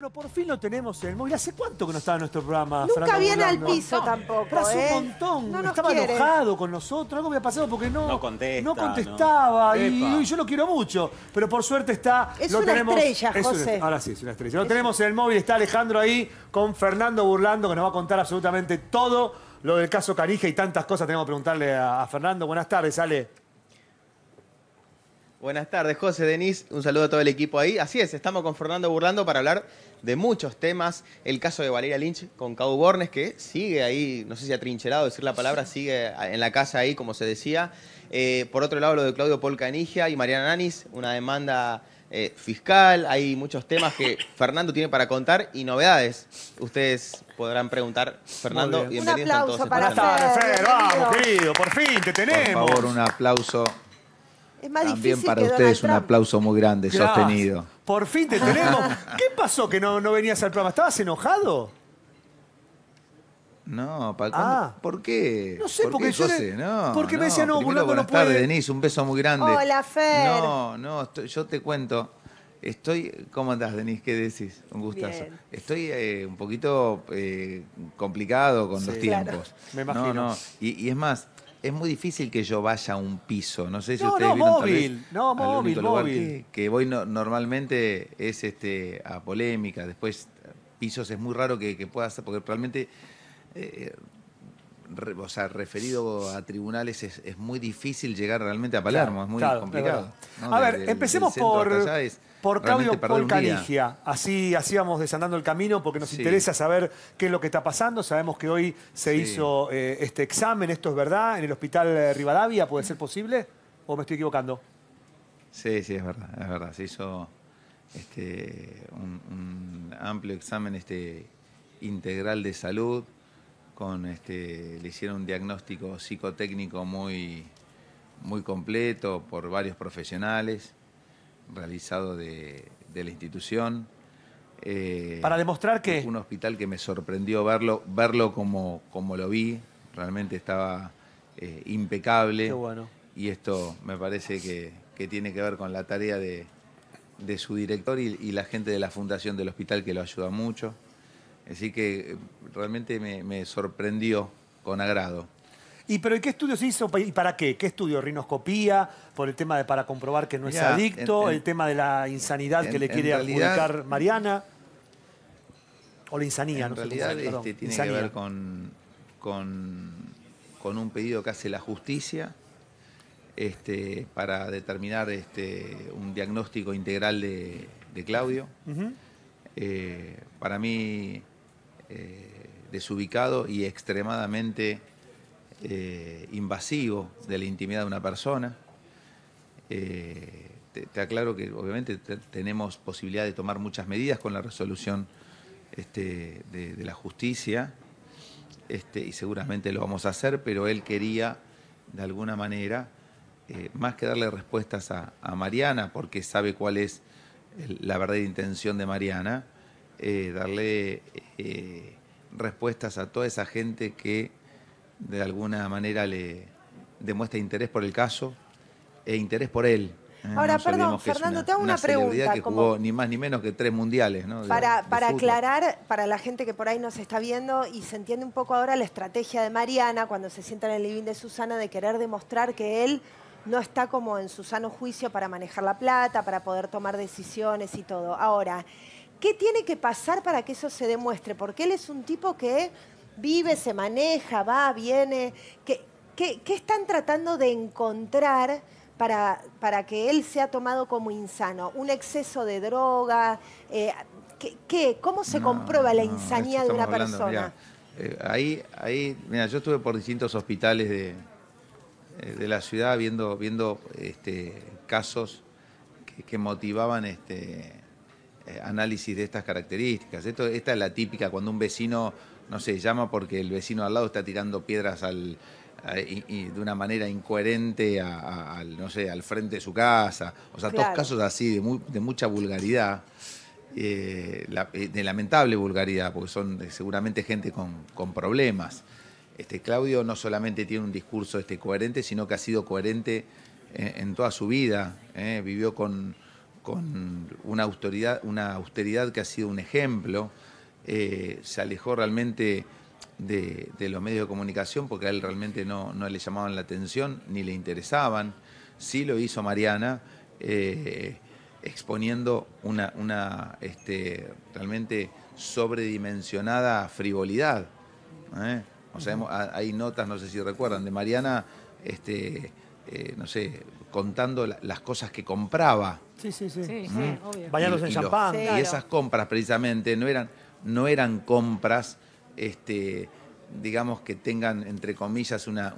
Pero por fin lo tenemos en el móvil. ¿Hace cuánto que no estaba en nuestro programa? Nunca viene al piso tampoco. Pero hace ¿eh? montón. estaba enojado con nosotros. Algo había pasado porque no, no, contestaba. Y, yo lo quiero mucho. Pero por suerte está. Es una estrella, José. ahora sí, es una estrella. Lo tenemos en el móvil. Está Alejandro ahí con Fernando Burlando que nos va a contar absolutamente todo lo del caso Carija y tantas cosas tenemos que preguntarle a, Fernando. Buenas tardes, Ale. Buenas tardes, José Denis. Un saludo a todo el equipo ahí. Así es, estamos con Fernando Burlando para hablar de muchos temas. El caso de Valeria Lynch con Cau Bornes, que sigue ahí, no sé si atrincherado decir la palabra, sigue en la casa ahí, como se decía. Eh, por otro lado, lo de Claudio Polcanigia y Mariana Nanis, una demanda eh, fiscal. Hay muchos temas que Fernando tiene para contar y novedades. Ustedes podrán preguntar, Fernando. Bienvenidos un aplauso a todos. Para Buenas Vamos, querido. Por fin, te tenemos. Por favor, un aplauso es más También para ustedes un aplauso muy grande, sostenido. Por fin te tenemos. ¿Qué pasó que no, venías al programa? ¿Estabas enojado? No, Paco. Ah. ¿Por qué? No sé, porque qué, yo no, Porque me decía, no, puede. Tardes, Denise, un beso muy grande. Hola, Fer. No, no, yo te cuento. Estoy, ¿cómo andás, Denise? ¿Qué decís? Un gustazo. Estoy eh, un poquito eh, complicado con los tiempos. Me imagino. No, no. y es más, es muy difícil que yo vaya a un piso. No sé si ustedes vieron móvil, no, móvil, que, voy normalmente es este, a polémica. Después, pisos es muy raro que, pueda hacer, porque realmente, eh, o sea, referido a tribunales es, es, muy difícil llegar realmente a Palermo, es muy complicado. A ver, empecemos por por Claudio Paul Canigia. Así, así vamos desandando el camino porque nos interesa saber qué es lo que está pasando. Sabemos que hoy se hizo eh, este examen, esto es verdad, en el hospital eh, Rivadavia, ¿puede ser posible? ¿O me estoy equivocando? Sí, sí, es verdad, es verdad. Se hizo este, un, amplio examen este, integral de salud. Con este, le hicieron un diagnóstico psicotécnico muy, muy completo por varios profesionales realizado de, la institución. Eh, Para demostrar que... Un hospital que me sorprendió verlo, verlo como, como lo vi, realmente estaba eh, impecable. Qué bueno. Y esto me parece que, tiene que ver con la tarea de, su director y, la gente de la fundación del hospital que lo ayuda mucho. Así que eh, realmente me sorprendió con agrado. ¿Y pero qué estudios hizo y para qué? ¿Qué estudio? ¿Rinoscopía? ¿Por el tema de para comprobar que no es adicto? ¿El tema de la insanidad que le quiere adjudicar Mariana? ¿O la insanía? En no realidad este, tiene que ver con, un pedido que hace la justicia este, para determinar este, un diagnóstico integral de, Claudio. Eh, para mí, eh, desubicado y extremadamente eh, invasivo de la intimidad de una persona. Eh, te, aclaro que obviamente tenemos posibilidad de tomar muchas medidas con la resolución este, de, la justicia este, y seguramente lo vamos a hacer, pero él quería de alguna manera, eh, más que darle respuestas a, Mariana, porque sabe cuál es la verdadera intención de Mariana, darle respuestas a toda esa gente que de alguna manera le demuestra interés por el caso e interés por él. ¿eh? Ahora, perdón, Fernando, te hago una, pregunta. que jugó ni más ni menos que tres mundiales. ¿no? Para, para aclarar, para la gente que por ahí nos está viendo y se entiende un poco ahora la estrategia de Mariana cuando se sienta en el living de Susana de querer demostrar que él no está como en su sano juicio para manejar la plata, para poder tomar decisiones y todo. Ahora, ¿qué tiene que pasar para que eso se demuestre? Porque él es un tipo que vive, se maneja, va, viene. ¿Qué, qué, están tratando de encontrar para, para, que él sea tomado como insano? ¿Un exceso de droga? Eh, ¿qué, cómo se comprueba la insanía de una persona? Eh, ahí, ahí, mira, yo estuve por distintos hospitales de, eh, de la ciudad viendo, viendo este, casos que, motivaban este, análisis de estas características. Esto, esta es la típica cuando un vecino no sé, llama porque el vecino al lado está tirando piedras de una manera incoherente al, no sé, al frente de su casa. O sea, dos casos así de, mucha vulgaridad. Eh, eh, de lamentable vulgaridad, porque son seguramente gente con, problemas. Este, Claudio no solamente tiene un discurso este, coherente, sino que ha sido coherente eh, en, toda su vida. Vivió con, una, autoridad, una austeridad que ha sido un ejemplo. Eh, se alejó realmente de, los medios de comunicación porque a él realmente no, no, le llamaban la atención ni le interesaban. Sí lo hizo Mariana eh, exponiendo una, una este, realmente sobredimensionada frivolidad. ¿eh? O hay notas, no sé si recuerdan, de Mariana, este, no sé, contando las cosas que compraba. Sí, sí, sí. sí, sí ¿Mm? obvio. y esas compras precisamente no eran no eran compras, este, digamos, que tengan, entre comillas, una,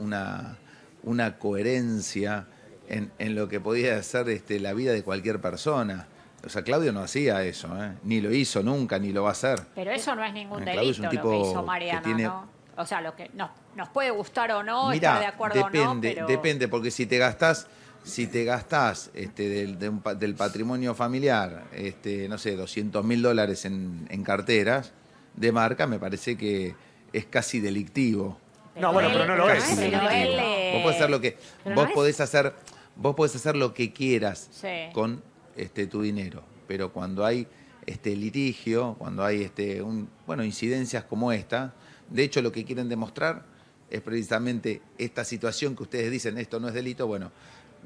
una, coherencia en, lo que podía ser este, la vida de cualquier persona. O sea, Claudio no hacía eso, ¿eh? ni lo hizo nunca, ni lo va a hacer. Pero eso no es ningún delito Claudio es un que Mariana, ¿no? O sea, lo que nos, puede gustar o no, está estar de acuerdo o no. Pero... Depende, porque si te gastás si te gastás este, del, patrimonio familiar, este, no sé, 200 mil dólares en, carteras de marca, me parece que es casi delictivo. no, bueno, pero no lo es. vos podés hacer lo que. Vos podés hacer. Vos podés hacer lo que quieras con este, tu dinero. Pero cuando hay este litigio, cuando hay este, bueno, incidencias como esta, de hecho lo que quieren demostrar es precisamente esta situación que ustedes dicen, esto no es delito, bueno,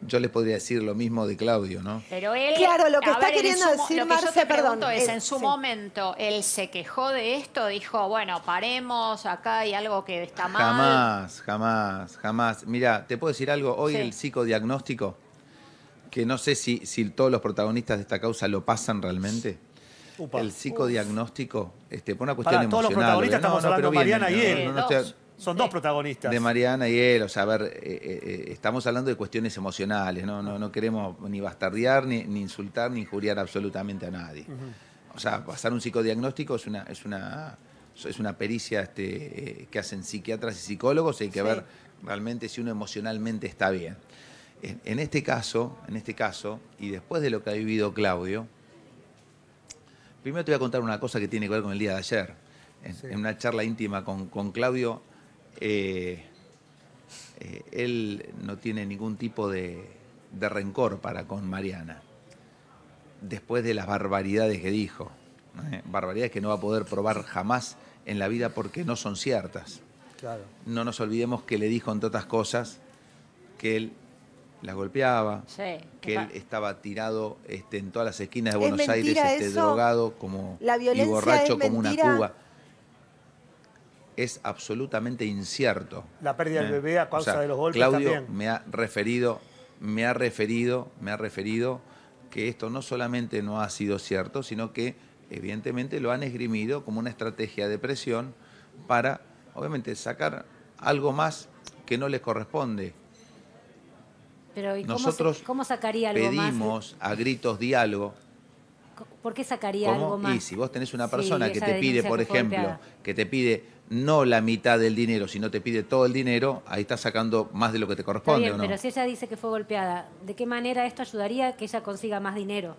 yo les podría decir lo mismo de Claudio, ¿no? Pero claro, lo que está queriendo decir Marce, perdón, es, eh, en su momento él se quejó de esto, dijo, bueno, paremos, acá hay algo que está mal. Jamás, jamás, jamás. Mira, te puedo decir algo, hoy el psicodiagnóstico, que no sé si, si todos los protagonistas de esta causa lo pasan realmente. El psicodiagnóstico, este, por una cuestión emocional. Todos los protagonistas Mariana son dos protagonistas. De Mariana y él, o sea, a ver, eh, eh, eh, estamos hablando de cuestiones emocionales, ¿no? No, no queremos ni bastardear, ni, insultar, ni injuriar absolutamente a nadie. O sea, pasar un psicodiagnóstico es una, es una, es una pericia este, que hacen psiquiatras y psicólogos, hay que ver realmente si uno emocionalmente está bien. En, este caso, en este caso, y después de lo que ha vivido Claudio, primero te voy a contar una cosa que tiene que ver con el día de ayer. En, una charla íntima con, con Claudio, eh, eh, él no tiene ningún tipo de, rencor para con Mariana, después de las barbaridades que dijo, eh, barbaridades que no va a poder probar jamás en la vida porque no son ciertas. No nos olvidemos que le dijo, entre otras cosas, que él las golpeaba, que él estaba tirado este, en todas las esquinas de Buenos Aires, este, drogado como, y borracho como una cuba es absolutamente incierto. La pérdida del eh, bebé a causa de los golpes Claudio me ha referido, me ha referido, me ha referido que esto no solamente no ha sido cierto, sino que evidentemente lo han esgrimido como una estrategia de presión para, obviamente, sacar algo más que no les corresponde. Pero, Nosotros cómo, sacaría algo pedimos a gritos diálogo. ¿Por qué sacaría algo más? Y si vos tenés una persona que te pide, por ejemplo, que te pide no la mitad del dinero, si no te pide todo el dinero, ahí estás sacando más de lo que te corresponde. Pero si ella dice que fue golpeada, ¿de qué manera esto ayudaría a que ella consiga más dinero?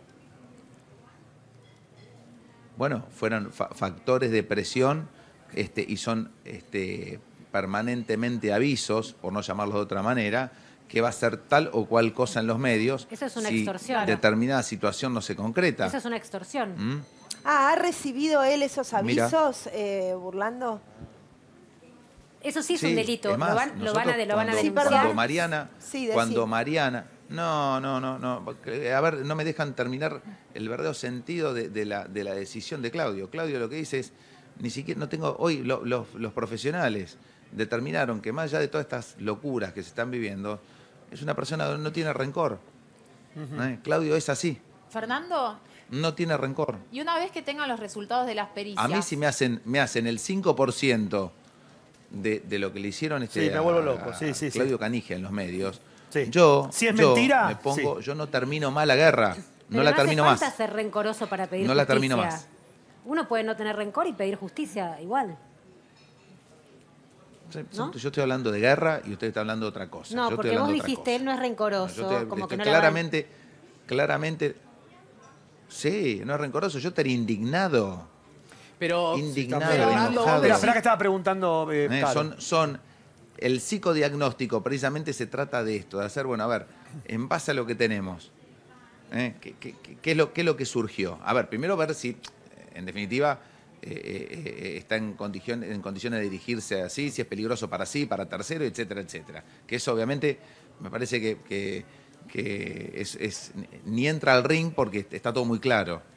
Bueno, fueron factores de presión este, y son este, permanentemente avisos, por no llamarlos de otra manera, que va a ser tal o cual cosa en los medios. Eso es una extorsión. Determinada situación no se concreta. Eso es una extorsión. ¿Mm? Ah, ¿ha recibido él esos avisos, eh, Burlando? Eso sí es un delito. lo, van, a, Mariana, cuando Mariana, no, no, no, no. A ver, no me dejan terminar el verdadero sentido de, la, de la, decisión de Claudio. Claudio lo que dice es, ni siquiera, no tengo, hoy los, profesionales determinaron que más allá de todas estas locuras que se están viviendo, es una persona donde no tiene rencor. ¿Eh? Claudio es así. Fernando, no tiene rencor. Y una vez que tengan los resultados de las pericias. A mí si me hacen, me hacen el 5% de, lo que le hicieron este sí, me vuelvo loco. Claudio Canige en los medios. Yo, si es mentira, me pongo, yo no termino más la guerra. no la termino más. No ser rencoroso para pedir No la termino más. Uno puede no tener rencor y pedir justicia igual. Yo estoy hablando de guerra y usted está hablando de otra cosa. No, porque vos dijiste, él no es rencoroso. claramente, claramente Sí, no es rencoroso, yo estaría indignado. Pero, indignado, enojado. espera que estaba preguntando. Eh, eh, son, son, el psicodiagnóstico precisamente se trata de esto, de hacer, bueno, a ver, en base a lo que tenemos, eh, ¿qué, es lo, que surgió? A ver, primero ver si, en definitiva, está en, en condiciones de dirigirse así, si es peligroso para sí, para tercero, etcétera, etcétera. Que eso obviamente me parece que que es, ni entra al ring porque está todo muy claro.